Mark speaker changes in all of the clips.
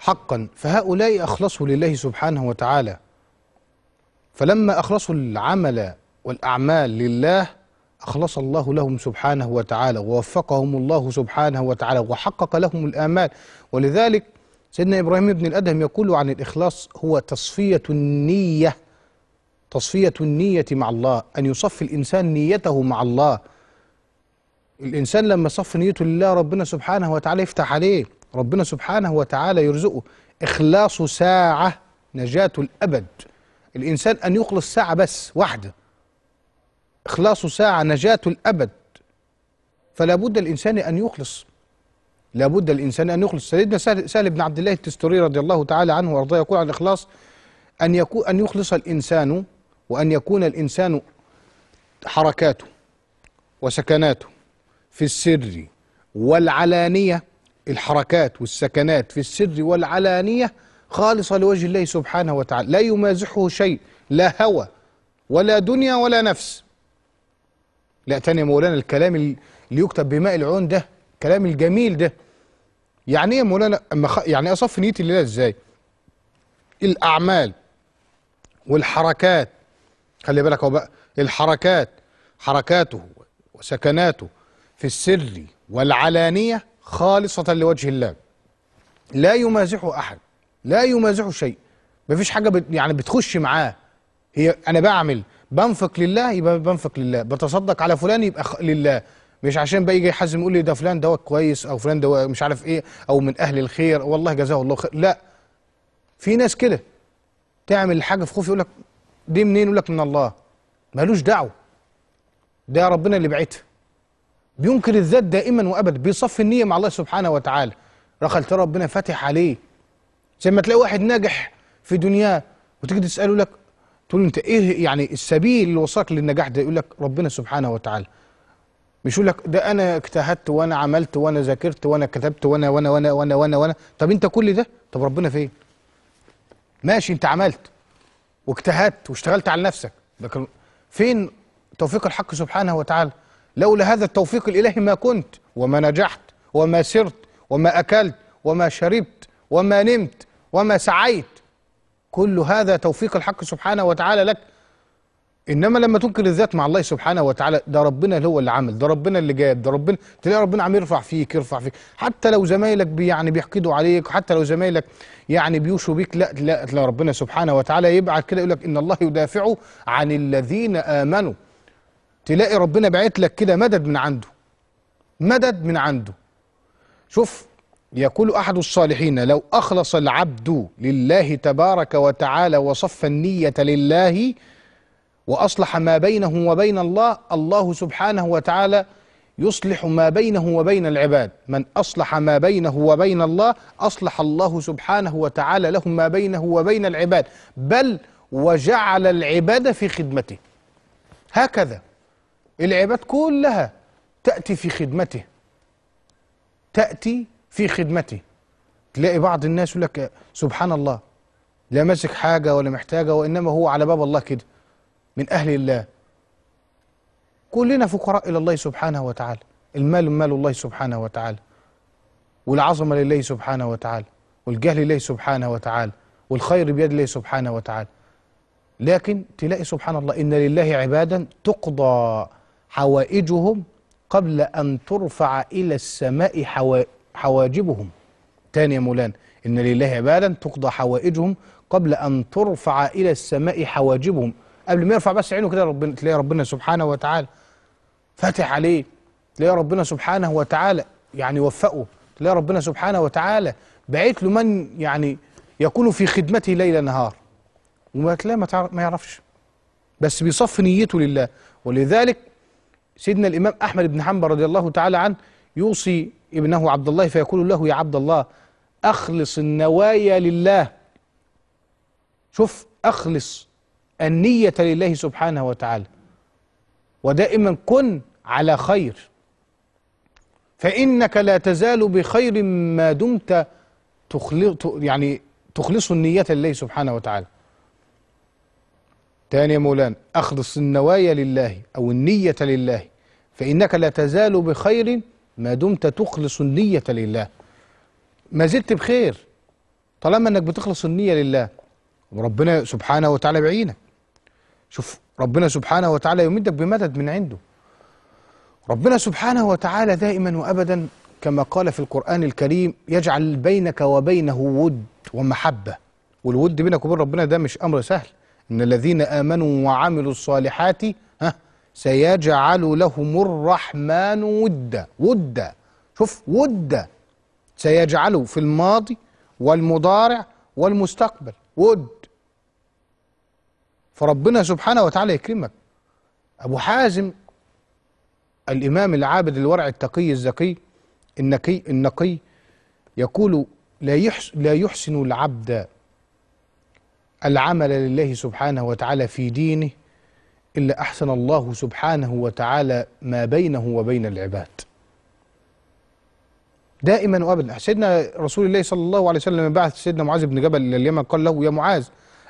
Speaker 1: حقا فهؤلاء أخلصوا لله سبحانه وتعالى فلما أخلصوا العمل والأعمال لله أخلص الله لهم سبحانه وتعالى ووفقهم الله سبحانه وتعالى وحقق لهم الآمال ولذلك سيدنا إبراهيم بن الأدهم يقول عن الإخلاص هو تصفية النية تصفية النية مع الله أن يصفي الإنسان نيته مع الله الإنسان لما صف نيته لله ربنا سبحانه وتعالى يفتح عليه ربنا سبحانه وتعالى يرزقه إخلاص ساعة نجاة الأبد الإنسان أن يخلص ساعة بس واحدة إخلاص ساعة نجاة الأبد فلا بد الإنسان أن يخلص لا بد الإنسان أن يخلص سيدنا سهل بن عبد الله التستوري رضي الله تعالى عنه وأرضاه يقول عن الإخلاص أن, يكون أن يخلص الإنسان وأن يكون الإنسان حركاته وسكناته في السر والعلانية الحركات والسكنات في السر والعلانية خالصة لوجه الله سبحانه وتعالى لا يمازحه شيء لا هوى ولا دنيا ولا نفس لا تاني يا مولانا الكلام اللي يكتب بماء العون ده الكلام الجميل ده يعني ايه يا مولانا أما خ... يعني اصف نيتي الله ازاي الاعمال والحركات خلي بالك هو بقى الحركات حركاته وسكناته في السر والعلانيه خالصة لوجه الله لا يمازحه أحد لا يمازحه شيء مفيش حاجة بت يعني بتخش معاه هي أنا بعمل بنفق لله يبقى بنفق لله بتصدق على فلان يبقى لله مش عشان بقى يجي يحزم يقول لي ده فلان دوت كويس او فلان ده مش عارف ايه او من اهل الخير والله جزاه الله خير لا في ناس كده تعمل حاجه في خوف يقول لك دي منين يقول لك من الله مالوش دعوه ده ربنا اللي بعتها بينكر الذات دائما وابدا بيصفي النيه مع الله سبحانه وتعالى رخلت ربنا فاتح عليه زي ما تلاقي واحد ناجح في دنياه وتيجي تساله لك تقول له انت ايه يعني السبيل اللي وصلك للنجاح ده يقول لك ربنا سبحانه وتعالى مش يقول لك ده انا اجتهدت وانا عملت وانا ذاكرت وانا كتبت وانا وانا وانا وانا وانا وانا طب انت كل ده طب ربنا فين ماشي انت عملت واجتهدت واشتغلت على نفسك لكن فين توفيق الحق سبحانه وتعالى لولا هذا التوفيق الإلهي ما كنت وما نجحت وما سرت وما أكلت وما شربت وما نمت وما سعيت كل هذا توفيق الحق سبحانه وتعالى لك انما لما تنكر الذات مع الله سبحانه وتعالى ده ربنا هو اللي عمل ده ربنا اللي جاب ده ربنا تلاقي ربنا عم يرفع فيك يرفع فيك حتى لو زمايلك بي يعني بيحقدوا عليك حتى لو زمايلك يعني بيوشوا بيك لا لا لا ربنا سبحانه وتعالى يبعت كده يقول لك ان الله يدافع عن الذين امنوا تلاقي ربنا بعت لك كده مدد من عنده مدد من عنده شوف يقول أحد الصالحين لو أخلص العبد لله تبارك وتعالى وصف النية لله وأصلح ما بينه وبين الله الله سبحانه وتعالى يصلح ما بينه وبين العباد من أصلح ما بينه وبين الله أصلح الله سبحانه وتعالى له ما بينه وبين العباد بل وجعل العباد في خدمته هكذا العباد كلها تأتي في خدمته تأتي في خدمته تلاقي بعض الناس يقول لك سبحان الله لا ماسك حاجة ولا محتاجة وإنما هو على باب الله كده من أهل الله كلنا فقراء إلى الله سبحانه وتعالى المال مال الله سبحانه وتعالى والعظمة لله سبحانه وتعالى والجهل لله سبحانه وتعالى والخير بيد الله سبحانه وتعالى لكن تلاقي سبحان الله إن لله عبادا تقضى حوائجهم قبل أن ترفع إلى السماء حوا... حواجبهم تاني يا مولانا إن لله عبادا تقضى حوائجهم قبل أن ترفع إلى السماء حواجبهم قبل ما يرفع بس عينه كده ربنا تلاقي ربنا سبحانه وتعالى فاتح عليه تلاقي ربنا سبحانه وتعالى يعني وفقه تلاقي ربنا سبحانه وتعالى بعت له من يعني يكون في خدمته ليل نهار وما تلاقي ما يعرفش بس بيصف نيته لله ولذلك سيدنا الإمام أحمد بن حنبل رضي الله تعالى عنه يوصي ابنه عبد الله فيقول له يا عبد الله أخلص النوايا لله شوف أخلص النية لله سبحانه وتعالى ودائما كن على خير فإنك لا تزال بخير ما دمت تخلط يعني تخلص النية لله سبحانه وتعالى تاني يا مولانا أخلص النوايا لله أو النية لله فإنك لا تزال بخير ما دمت تخلص النية لله ما زلت بخير طالما أنك بتخلص النية لله وربنا سبحانه وتعالى بعينك شوف ربنا سبحانه وتعالى يمدك بمدد من عنده ربنا سبحانه وتعالى دائما وأبدا كما قال في القرآن الكريم يجعل بينك وبينه ود ومحبة والود بينك وبين ربنا ده مش أمر سهل إن الذين آمنوا وعملوا الصالحات ها سيجعل لهم الرحمن ودا ودا شوف ودا سيجعله في الماضي والمضارع والمستقبل ود فربنا سبحانه وتعالى يكرمك أبو حازم الإمام العابد الورع التقي الزكي النقي النقي يقول لا يحسن, لا يحسن العبد العمل لله سبحانه وتعالى في دينه إلا أحسن الله سبحانه وتعالى ما بينه وبين العباد دائما وابدا سيدنا رسول الله صلى الله عليه وسلم بعث سيدنا معاذ بن جبل الى اليمن قال له يا معاذ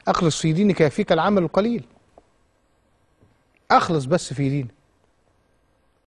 Speaker 1: اخلص في دينك يكفيك العمل القليل اخلص بس في دينك